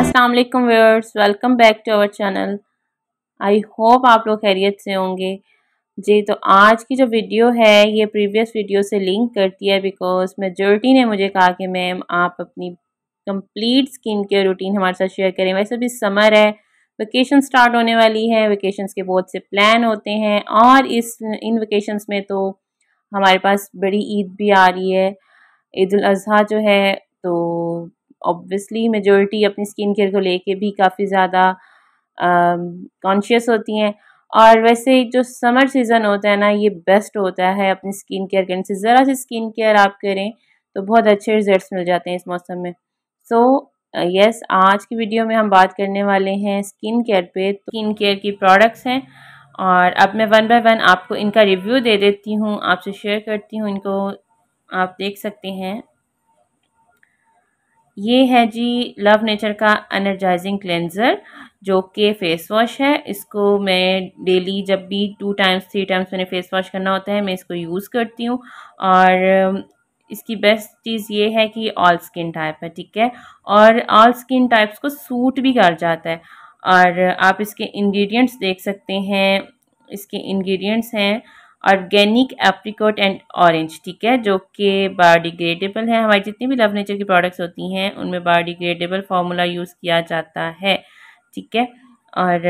अस्सलाम वालेकुम viewers welcome back to our channel I hope आप लोग खैरियत से होंगे जी तो आज की जो वीडियो है ये प्रीवियस वीडियो से लिंक करती है बिकॉज मेजोरिटी ने मुझे कहा कि मैम आप अपनी कंप्लीट स्किन केयर रूटीन हमारे साथ शेयर करें वैसे भी समर है वेकेशन स्टार्ट होने वाली है वेकेशंस के बहुत से प्लान होते हैं और इस इन वेकेशंस में तो हमारे पास बड़ी ईद भी आ रही है ईद अज़ी जो है तो ऑब्वियसली मेजोरिटी अपनी स्किन केयर को लेके भी काफ़ी ज़्यादा कॉन्शियस um, होती हैं और वैसे जो समर सीज़न होता है ना ये बेस्ट होता है अपनी स्किन केयर करने से ज़रा सी स्किन केयर आप करें तो बहुत अच्छे रिजल्ट्स मिल जाते हैं इस मौसम में सो so, यस yes, आज की वीडियो में हम बात करने वाले हैं स्किन केयर पे तो स्किन केयर की प्रोडक्ट्स हैं और अब मैं वन बाय वन आपको इनका रिव्यू दे देती हूँ आपसे शेयर करती हूँ इनको आप देख सकते हैं ये है जी लव नेचर का एनर्जाइजिंग क्लेंज़र जो कि फ़ेस वॉश है इसको मैं डेली जब भी टू टाइम्स थ्री टाइम्स मैंने फ़ेस वॉश करना होता है मैं इसको यूज़ करती हूँ और um, इसकी बेस्ट चीज़ ये है कि ऑल स्किन टाइप है ठीक है और ऑल स्किन टाइप्स को सूट भी कर जाता है और आप इसके इंग्रेडिएंट्स देख सकते हैं इसके इंग्रेडिएंट्स हैं ऑर्गेनिक एप्रिकोट एंड ऑरेंज ठीक है जो कि बायोडिग्रेडेबल है हमारी जितनी भी लव नेचर की प्रोडक्ट्स होती हैं उनमें बायोडिग्रेडेबल फार्मूला यूज़ किया जाता है ठीक है और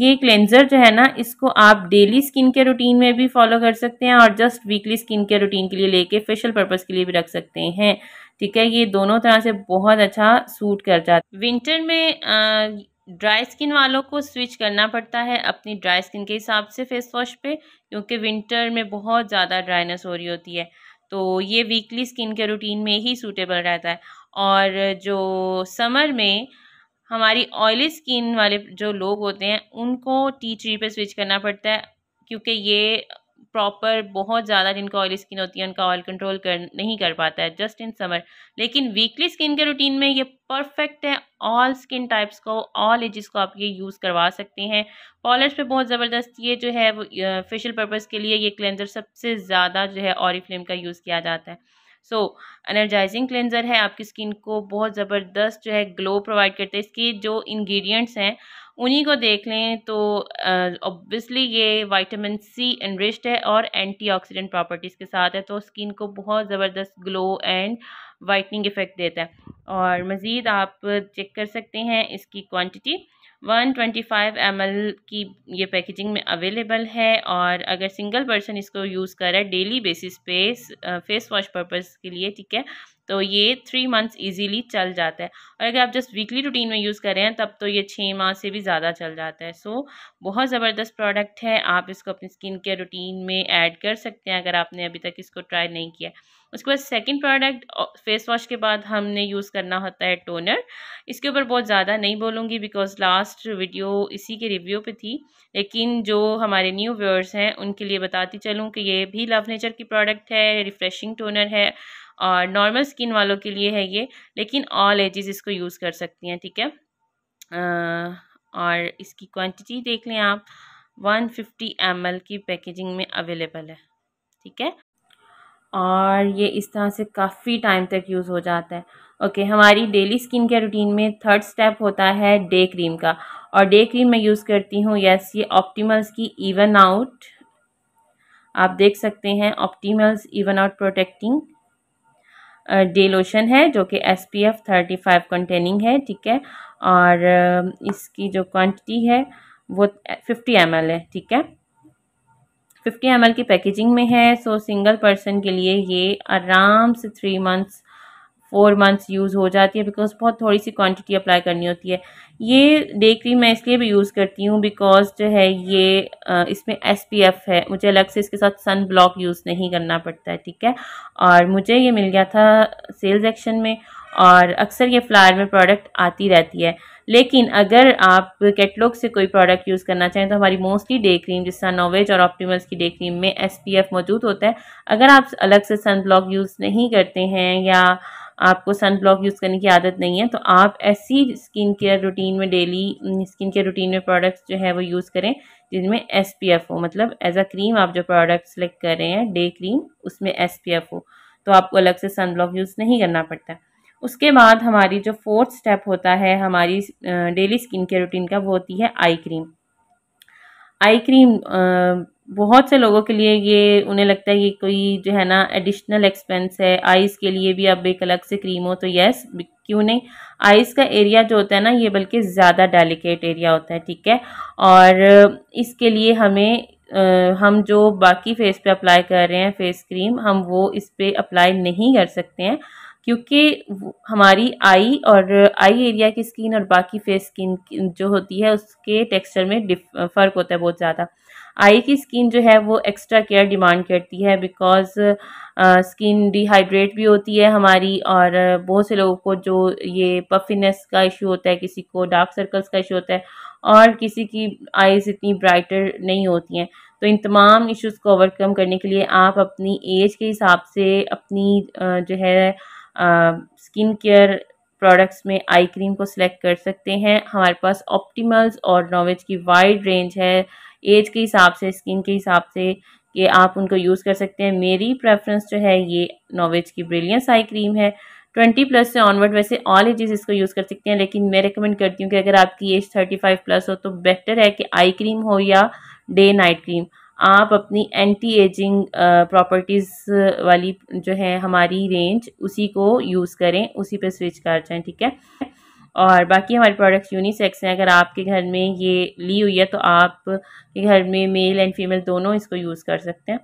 ये क्लेंजर जो है ना इसको आप डेली स्किन के रूटीन में भी फॉलो कर सकते हैं और जस्ट वीकली स्किन के रूटीन के लिए लेके फेशियल पर्पस के लिए भी रख सकते हैं ठीक है ये दोनों तरह से बहुत अच्छा सूट कर जाता है विंटर में आ, ड्राई स्किन वालों को स्विच करना पड़ता है अपनी ड्राई स्किन के हिसाब से फेस वॉश पे क्योंकि विंटर में बहुत ज़्यादा ड्राइनेस हो रही होती है तो ये वीकली स्किन के रूटीन में ही सूटेबल रहता है और जो समर में हमारी ऑयली स्किन वाले जो लोग होते हैं उनको टी ट्री पे स्विच करना पड़ता है क्योंकि ये प्रॉपर बहुत ज़्यादा जिनका ऑयली स्किन होती है उनका ऑयल कंट्रोल कर नहीं कर पाता है जस्ट इन समर लेकिन वीकली स्किन के रूटीन में ये परफेक्ट है ऑल स्किन टाइप्स को ऑल एजेस को आप ये यूज़ करवा सकते हैं पॉलर्स पे बहुत ज़बरदस्त ये जो है वो फेशियल पर्पज़ के लिए ये क्लेंजर सबसे ज़्यादा जो है फ्लेम का यूज़ किया जाता है सो एनर्जाइजिंग क्लेंजर है आपकी स्किन को बहुत ज़बरदस्त जो है ग्लो प्रोवाइड करते हैं इसके जो इन्ग्रीडियंट्स हैं उन्हीं को देख लें तो ऑब्वियसली ये विटामिन सी एनरिच्ड है और एंटीऑक्सीडेंट प्रॉपर्टीज़ के साथ है तो स्किन को बहुत ज़बरदस्त ग्लो एंड वाइटनिंग इफ़ेक्ट देता है और मज़ीद आप चेक कर सकते हैं इसकी क्वांटिटी 125 ट्वेंटी की ये पैकेजिंग में अवेलेबल है और अगर सिंगल पर्सन इसको यूज़ कर रहा है डेली बेसिस पे फेस वॉश पर्पज़ के लिए ठीक है तो ये थ्री मंथ्स इजीली चल जाता है और अगर आप जस्ट वीकली रूटीन में यूज़ कर रहे हैं तब तो ये छः माह से भी ज़्यादा चल जाता है सो so, बहुत ज़बरदस्त प्रोडक्ट है आप इसको अपनी स्किन केयर रूटीन में ऐड कर सकते हैं अगर आपने अभी तक इसको ट्राई नहीं किया उसके बाद सेकेंड प्रोडक्ट फेस वॉश के बाद हमने यूज़ करना होता है टोनर इसके ऊपर बहुत ज़्यादा नहीं बोलूँगी बिकॉज लास्ट वीडियो इसी के रिव्यू पे थी लेकिन जो हमारे न्यू व्यूअर्स हैं उनके लिए बताती चलूँ कि ये भी लव नेचर की प्रोडक्ट है रिफ़्रेशिंग टोनर है और नॉर्मल स्किन वालों के लिए है ये लेकिन ऑल एजेस इसको यूज़ कर सकती हैं ठीक है और इसकी क्वांटिटी देख लें आप 150 फिफ्टी की पैकेजिंग में अवेलेबल है ठीक है और ये इस तरह से काफ़ी टाइम तक यूज़ हो जाता है ओके हमारी डेली स्किन केयर रूटीन में थर्ड स्टेप होता है डे क्रीम का और डे क्रीम मैं यूज़ करती हूँ यस ये ऑप्टीमल्स की इवन आउट आप देख सकते हैं Optimals even out protecting day lotion है जो कि S P F thirty five containing है ठीक है और इसकी जो क्वांटिटी है वो फिफ्टी एम एल है ठीक है फिफ्टी एम एल की पैकेजिंग में है सो सिंगल पर्सन के लिए ये आराम से three months four months use हो जाती है बिकॉज बहुत थोड़ी सी क्वांटिटी अप्लाई करनी होती है ये डे क्रीम मैं इसलिए भी यूज़ करती हूँ बिकॉज जो है ये इसमें एस पी एफ़ है मुझे अलग से इसके साथ सन ब्लॉक यूज़ नहीं करना पड़ता है ठीक है और मुझे ये मिल गया था सेल्स एक्शन में और अक्सर ये फ्लायर में प्रोडक्ट आती रहती है लेकिन अगर आप कैटलॉग से कोई प्रोडक्ट यूज़ करना चाहें तो हमारी मोस्टली डे क्रीम जिस तरह और ऑप्टिमल्स की डे क्रीम में एस मौजूद होता है अगर आप अलग से सन ब्लॉक यूज़ नहीं करते हैं या आपको सन ब्लॉक यूज़ करने की आदत नहीं है तो आप ऐसी स्किन केयर रूटीन में डेली स्किन केयर रूटीन में प्रोडक्ट्स जो है वो यूज़ करें जिनमें एस पी एफ हो मतलब एज अ क्रीम आप जो प्रोडक्ट सेलेक्ट कर रहे हैं डे क्रीम उसमें एस पी एफ हो तो आपको अलग से सन ब्लॉक यूज़ नहीं करना पड़ता उसके बाद हमारी जो फोर्थ स्टेप होता है हमारी डेली स्किन केयर रूटीन का वो होती है आई क्रीम आई क्रीम बहुत से लोगों के लिए ये उन्हें लगता है कि कोई जो है ना एडिशनल एक्सपेंस है आइज़ के लिए भी अब एक अलग से क्रीम हो तो यस क्यों नहीं आइज़ का एरिया जो होता है ना ये बल्कि ज़्यादा डेलिकेट एरिया होता है ठीक है और इसके लिए हमें आ, हम जो बाकी फेस पे अप्लाई कर रहे हैं फेस क्रीम हम वो इस पर अप्लाई नहीं कर सकते हैं क्योंकि हमारी आई और आई एरिया की स्किन और बाकी फेस स्किन जो होती है उसके टेक्सचर में फ़र्क होता है बहुत ज़्यादा आई की स्किन जो है वो एक्स्ट्रा केयर डिमांड करती है बिकॉज स्किन डिहाइड्रेट भी होती है हमारी और uh, बहुत से लोगों को जो ये पफिनेस का इशू होता है किसी को डार्क सर्कल्स का इशू होता है और किसी की आइज़ इतनी ब्राइटर नहीं होती हैं तो इन तमाम इश्यूज़ को ओवरकम करने के लिए आप अपनी एज के हिसाब से अपनी uh, जो है स्किन केयर प्रोडक्ट्स में आई क्रीम को सिलेक्ट कर सकते हैं हमारे पास ऑप्टिमल्स और नॉवेज की वाइड रेंज है एज के हिसाब से स्किन के हिसाब से कि आप उनको यूज़ कर सकते हैं मेरी प्रेफरेंस जो है ये नॉवेज की ब्रिलियंस आई क्रीम है ट्वेंटी प्लस से ऑनवर्ड वैसे ऑल एजेस इसको यूज़ कर सकते हैं लेकिन मैं रिकमेंड करती हूँ कि अगर आपकी एज थर्टी फाइव प्लस हो तो बेटर है कि आई क्रीम हो या डे नाइट क्रीम आप अपनी एंटी एजिंग प्रॉपर्टीज़ वाली जो है हमारी रेंज उसी को यूज़ करें उसी पे स्विच कर जाएँ ठीक है और बाकी हमारे प्रोडक्ट्स यूनिसेक्स हैं अगर आपके घर में ये ली हुई है तो आप के घर में मेल एंड फीमेल दोनों इसको यूज़ कर सकते हैं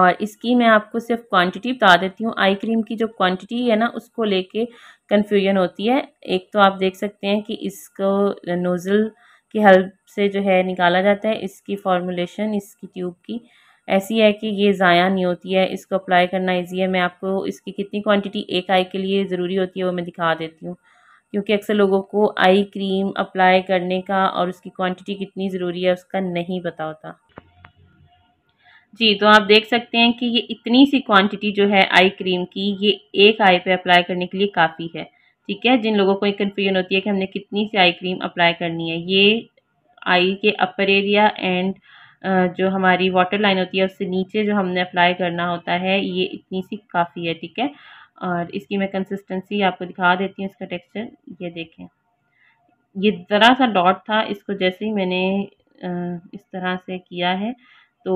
और इसकी मैं आपको सिर्फ क्वांटिटी बता देती हूँ आई क्रीम की जो क्वांटिटी है ना उसको लेके कन्फ्यूजन होती है एक तो आप देख सकते हैं कि इसको नोज़ल की हेल्प से जो है निकाला जाता है इसकी फॉर्मूलेशन इसकी ट्यूब की ऐसी है कि ये ज़ाया नहीं होती है इसको अप्लाई करना ईजी है मैं आपको इसकी कितनी क्वांटिटी एक आई के लिए ज़रूरी होती है वो मैं दिखा देती हूँ क्योंकि अक्सर लोगों को आई क्रीम अप्लाई करने का और उसकी क्वांटिटी कितनी ज़रूरी है उसका नहीं पता होता जी तो आप देख सकते हैं कि ये इतनी सी क्वांटिटी जो है आई क्रीम की ये एक आई पे अप्लाई करने के लिए काफ़ी है ठीक है जिन लोगों को ये कन्फ्यूजन होती है कि हमने कितनी सी आई क्रीम अप्लाई करनी है ये आई के अपर एरिया एंड जो हमारी वाटर लाइन होती है उससे नीचे जो हमने अप्लाई करना होता है ये इतनी सी काफ़ी है ठीक है और इसकी मैं कंसिस्टेंसी आपको दिखा देती हूँ इसका टेक्सचर ये देखें ये ज़रा सा डॉट था इसको जैसे ही मैंने इस तरह से किया है तो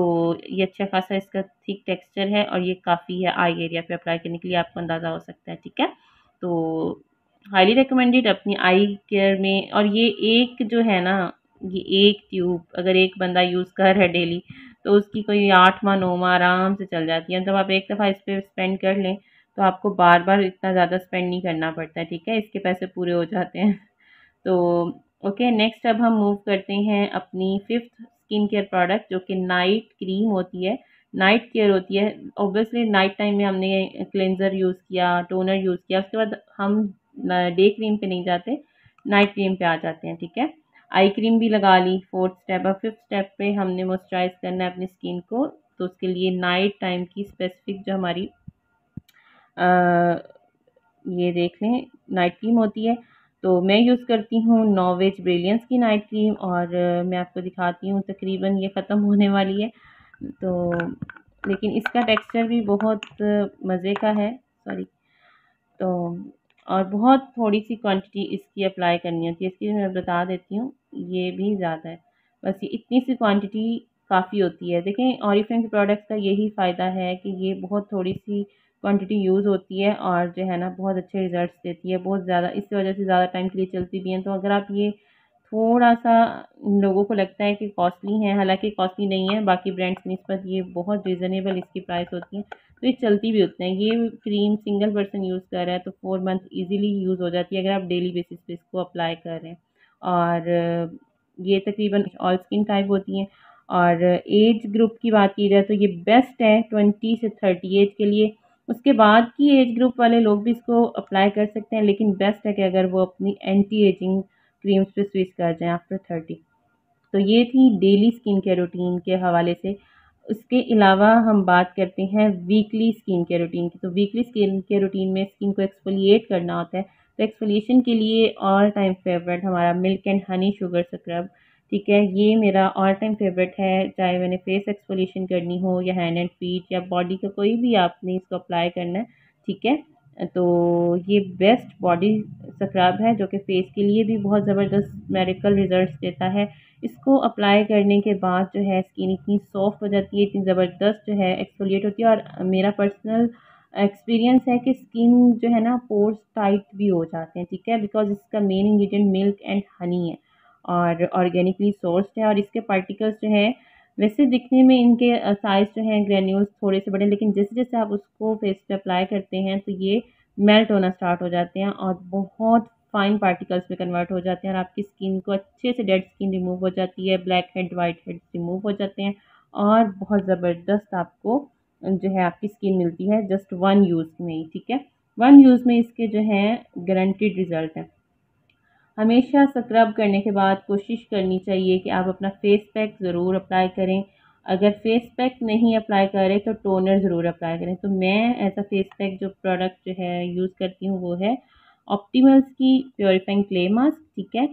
ये अच्छा खासा इसका थिक टेक्सचर है और ये काफ़ी है आई एरिया पे अप्लाई करने के लिए आपको अंदाज़ा हो सकता है ठीक है तो हाईली रिकमेंडेड अपनी आई केयर में और ये एक जो है ना ये एक ट्यूब अगर एक बंदा यूज़ कर है डेली तो उसकी कोई आठ माह नौ माह आराम से चल जाती है जब मतलब आप एक दफ़ा इस पर स्पेंड कर लें तो आपको बार बार इतना ज़्यादा स्पेंड नहीं करना पड़ता ठीक है इसके पैसे पूरे हो जाते हैं तो ओके नेक्स्ट अब हम मूव करते हैं अपनी फिफ्थ स्किन केयर प्रोडक्ट जो कि नाइट क्रीम होती है नाइट केयर होती है ऑब्वियसली नाइट टाइम में हमने क्लेंज़र यूज़ किया टोनर यूज़ किया उसके बाद हम डे क्रीम पे नहीं जाते नाइट क्रीम पे आ जाते हैं ठीक है आई क्रीम भी लगा ली फोर्थ स्टेप और फिफ्थ स्टेप पे हमने मॉइस्चराइज करना है अपनी स्किन को तो उसके लिए नाइट टाइम की स्पेसिफिक जो हमारी ये देख लें नाइट क्रीम होती है तो मैं यूज़ करती हूँ नॉवेज ब्रिलियंस की नाइट क्रीम और मैं आपको दिखाती हूँ तकरीबन ये ख़त्म होने वाली है तो लेकिन इसका टेक्सचर भी बहुत मज़े का है सॉरी तो और बहुत थोड़ी सी क्वांटिटी इसकी अप्लाई करनी होती है इसकी मैं बता देती हूँ ये भी ज़्यादा है बस ये इतनी सी क्वांटिटी काफ़ी होती है देखें और प्रोडक्ट्स का यही फ़ायदा है कि ये बहुत थोड़ी सी क्वांटिटी यूज़ होती है और जो है ना बहुत अच्छे रिज़ल्ट्स देती है बहुत ज़्यादा इस वजह से ज़्यादा टाइम के लिए चलती भी हैं तो अगर आप ये थोड़ा सा लोगों को लगता है कि कॉस्टली है हालांकि कॉस्टली नहीं है बाकी ब्रांड्स की नस्बत ये बहुत रिजनेबल इसकी प्राइस होती है तो ये चलती भी होती है ये क्रीम सिंगल पर्सन यूज़ कर रहा है तो फोर मंथ ईज़िली यूज़ हो जाती है अगर आप डेली बेसिस पर इसको अप्लाई कर रहे हैं और ये तकरीबन ऑल स्किन टाइप होती हैं और एज ग्रुप की बात की जाए तो ये बेस्ट है ट्वेंटी से थर्टी एज के लिए उसके बाद की एज ग्रुप वाले लोग भी इसको अप्लाई कर सकते हैं लेकिन बेस्ट है कि अगर वो अपनी एंटी एजिंग क्रीम्स पे स्विच कर जाएं आफ्टर थर्टी तो ये थी डेली स्किन केयर रूटीन के हवाले से उसके अलावा हम बात करते हैं वीकली स्किन केयर रूटीन की तो वीकली स्किन केयर रूटीन में स्किन को एक्सफोलिएट करना होता है तो एक्सफोलिएशन के लिए ऑल टाइम फेवरेट हमारा milk and honey sugar scrub ठीक है ये मेरा ऑल टाइम फेवरेट है चाहे मैंने फेस एक्सपोलेशन करनी हो या हैंड एंड फीट या बॉडी का कोई भी आपने इसको अप्लाई करना है ठीक है तो ये बेस्ट बॉडी स्क्रब है जो कि फेस के लिए भी बहुत ज़बरदस्त मेडिकल रिजल्ट्स देता है इसको अप्लाई करने के बाद जो है स्किन इतनी सॉफ्ट हो जाती है इतनी ज़बरदस्त जो है एक्सफोलिएट होती है और मेरा पर्सनल एक्सपीरियंस है कि स्किन जो है ना पोर्स टाइट भी हो जाते हैं ठीक है बिकॉज इसका main ingredient milk and honey है और ऑर्गेनिकली सोर्सड है और इसके पार्टिकल्स जो है वैसे दिखने में इनके साइज़ जो हैं ग्रेन्यूल्स थोड़े से बड़े लेकिन जैसे जैसे आप उसको फेस पे अप्लाई करते हैं तो ये मेल्ट होना स्टार्ट हो जाते हैं और बहुत फाइन पार्टिकल्स में कन्वर्ट हो जाते हैं और आपकी स्किन को अच्छे से डेड स्किन रिमूव हो जाती है blackhead whitehead remove हो जाते हैं और बहुत ज़बरदस्त आपको जो है आपकी स्किन मिलती है जस्ट वन यूज़ में ही ठीक है वन यूज़ में इसके जो है गारंटीड रिज़ल्ट हैं हमेशा स्क्रब करने के बाद कोशिश करनी चाहिए कि आप अपना फेस पैक ज़रूर अप्लाई करें अगर फेस पैक नहीं अप्लाई करें तो टोनर ज़रूर अप्लाई करें तो मैं ऐसा फेस पैक जो प्रोडक्ट जो है यूज़ करती हूँ वो है ऑप्टीमल्स की प्योरीफाइंग क्ले मास्क ठीक है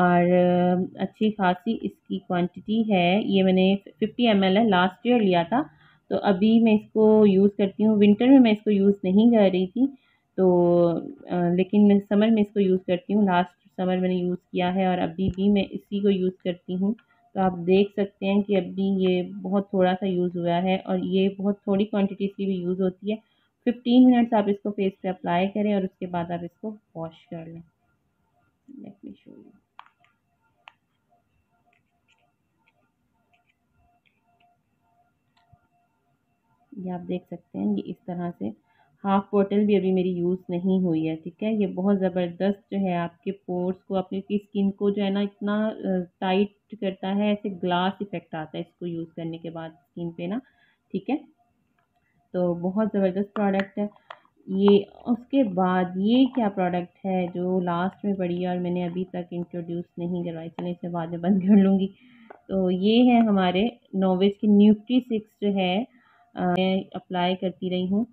और अच्छी खासी इसकी क्वांटिटी है ये मैंने 50 एम है लास्ट ईयर लिया था तो अभी मैं इसको यूज़ करती हूँ विंटर में मैं इसको यूज़ नहीं कर रही थी तो आ, लेकिन मैं समर में इसको यूज़ करती हूँ लास्ट समर मैंने यूज़ किया है और अभी भी मैं इसी को यूज़ करती हूँ तो आप देख सकते हैं कि अभी ये बहुत थोड़ा सा यूज़ हुआ है और ये बहुत थोड़ी क्वांटिटी से भी यूज़ होती है फिफ्टीन मिनट्स आप इसको फेस पे अप्लाई करें और उसके बाद आप इसको वॉश कर लें आप देख सकते हैं ये इस तरह से हाफ बॉटल भी अभी मेरी यूज़ नहीं हुई है ठीक है ये बहुत ज़बरदस्त जो है आपके पोर्स को अपने की स्किन को जो है ना इतना टाइट करता है ऐसे ग्लास इफेक्ट आता है इसको यूज़ करने के बाद स्किन पे ना ठीक है तो बहुत ज़बरदस्त प्रोडक्ट है ये उसके बाद ये क्या प्रोडक्ट है जो लास्ट में पड़ी है और मैंने अभी तक इंट्रोड्यूस नहीं करवाई चले इसे बाद में बंद कर लूँगी तो ये है हमारे नोवेज की न्यूट्री सिक्स जो है मैं अप्लाई करती रही हूँ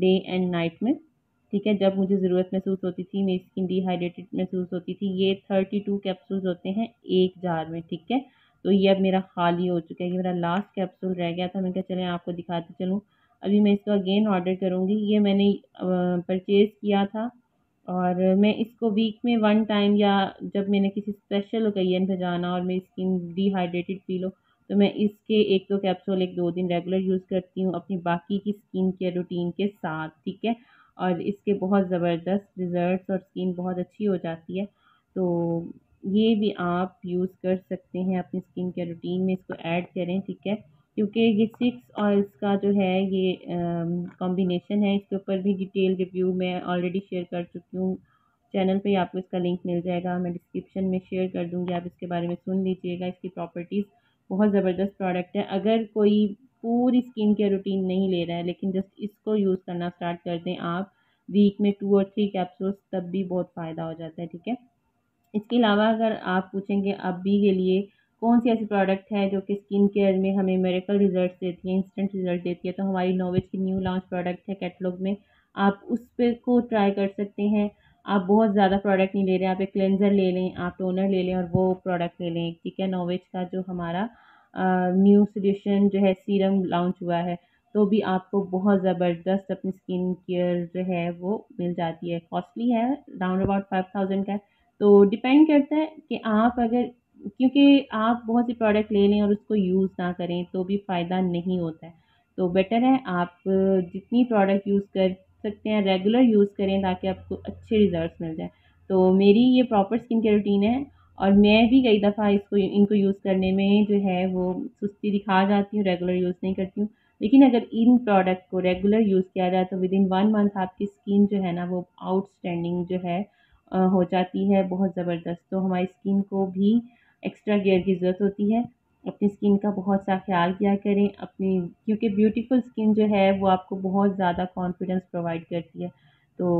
डे एंड नाइट में ठीक है जब मुझे ज़रूरत महसूस होती थी मेरी स्किन डिहाइड्रेटेड महसूस होती थी ये थर्टी टू कैप्सूल्स होते हैं एक जार में ठीक है तो ये अब मेरा खाली हो चुका है ये मेरा लास्ट कैप्सूल रह गया था मैंने कहा चलें आपको दिखाते चलूँ अभी मैं इसको अगेन ऑर्डर करूँगी ये मैंने परचेज़ किया था और मैं इसको वीक में वन टाइम या जब मैंने किसी स्पेशल ओकेजन पर जाना और मेरी स्किन डिहाइड्रेटेड फील हो तो मैं इसके एक दो कैप्सूल एक दो दिन रेगुलर यूज़ करती हूँ अपनी बाकी की स्किन केयर रूटीन के साथ ठीक है और इसके बहुत ज़बरदस्त रिजल्ट्स और स्किन बहुत अच्छी हो जाती है तो ये भी आप यूज़ कर सकते हैं अपनी स्किन केयर रूटीन में इसको ऐड करें ठीक है क्योंकि ये सिक्स और इसका जो है ये कॉम्बिनेशन है इसके ऊपर भी डिटेल रिव्यू मैं ऑलरेडी शेयर कर चुकी हूँ चैनल पे आपको इसका लिंक मिल जाएगा मैं डिस्क्रिप्शन में शेयर कर दूँगी आप इसके बारे में सुन लीजिएगा इसकी प्रॉपर्टीज़ बहुत ज़बरदस्त प्रोडक्ट है अगर कोई पूरी स्किन केयर रूटीन नहीं ले रहा है लेकिन जस्ट इसको यूज़ करना स्टार्ट कर दें आप वीक में टू और थ्री कैप्सूल्स तब भी बहुत फ़ायदा हो जाता है ठीक है इसके अलावा अगर आप पूछेंगे अभी के लिए कौन सी ऐसी प्रोडक्ट है जो कि स्किन केयर में हमें मेरेकल रिजल्ट देती है इंस्टेंट रिजल्ट देती है तो हमारी नोवेज की न्यू लॉन्च प्रोडक्ट है कैटलॉग में आप उस पर को ट्राई कर सकते हैं आप बहुत ज़्यादा प्रोडक्ट नहीं ले रहे हैं आप एक क्लेंज़र ले लें आप टोनर ले लें और वो प्रोडक्ट ले लें ठीक है नोवेज का जो हमारा न्यू सोल्यूशन जो है सीरम लॉन्च हुआ है तो भी आपको बहुत ज़बरदस्त अपनी स्किन केयर जो है वो मिल जाती है कॉस्टली है राउंड अबाउट फाइव थाउजेंड का तो डिपेंड करता है कि आप अगर क्योंकि आप बहुत सी प्रोडक्ट ले लें और उसको यूज़ ना करें तो भी फ़ायदा नहीं होता है तो बेटर है आप जितनी प्रोडक्ट यूज़ कर सकते हैं रेगुलर यूज़ करें ताकि आपको अच्छे रिज़ल्ट मिल जाए तो मेरी ये प्रॉपर स्किन केयर रूटीन है और मैं भी कई दफ़ा इसको इनको यूज़ करने में जो है वो सुस्ती दिखा जाती हूँ रेगुलर यूज़ नहीं करती हूँ लेकिन अगर इन प्रोडक्ट को रेगुलर यूज़ किया जाए तो विद इन वन मंथ आपकी स्किन जो है ना वो आउटस्टैंडिंग जो है हो जाती है बहुत ज़बरदस्त तो हमारी स्किन को भी एक्स्ट्रा केयर की ज़रूरत होती है अपनी स्किन का बहुत सा ख्याल किया करें अपनी क्योंकि ब्यूटीफुल स्किन जो है वो आपको बहुत ज़्यादा कॉन्फिडेंस प्रोवाइड करती है तो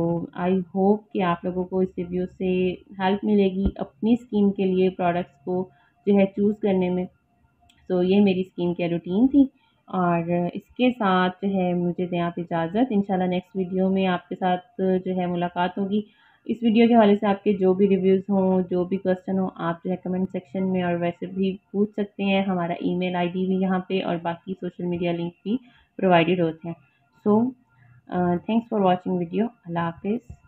आई होप कि आप लोगों को इस रिव्यू से हेल्प मिलेगी अपनी स्किन के लिए प्रोडक्ट्स को जो है चूज़ करने में तो ये मेरी स्किन केयर रूटीन थी और इसके साथ जो है मुझे दें आप इजाज़त इंशाल्लाह नेक्स्ट वीडियो में आपके साथ जो है मुलाकात होगी इस वीडियो के हवाले से आपके जो भी रिव्यूज़ हों जो भी क्वेश्चन हो आप जो है कमेंट सेक्शन में और वैसे भी पूछ सकते हैं हमारा ईमेल आईडी भी यहाँ पे और बाकी सोशल मीडिया लिंक भी प्रोवाइडेड होते हैं so thanks for watching video Allah हाफिज़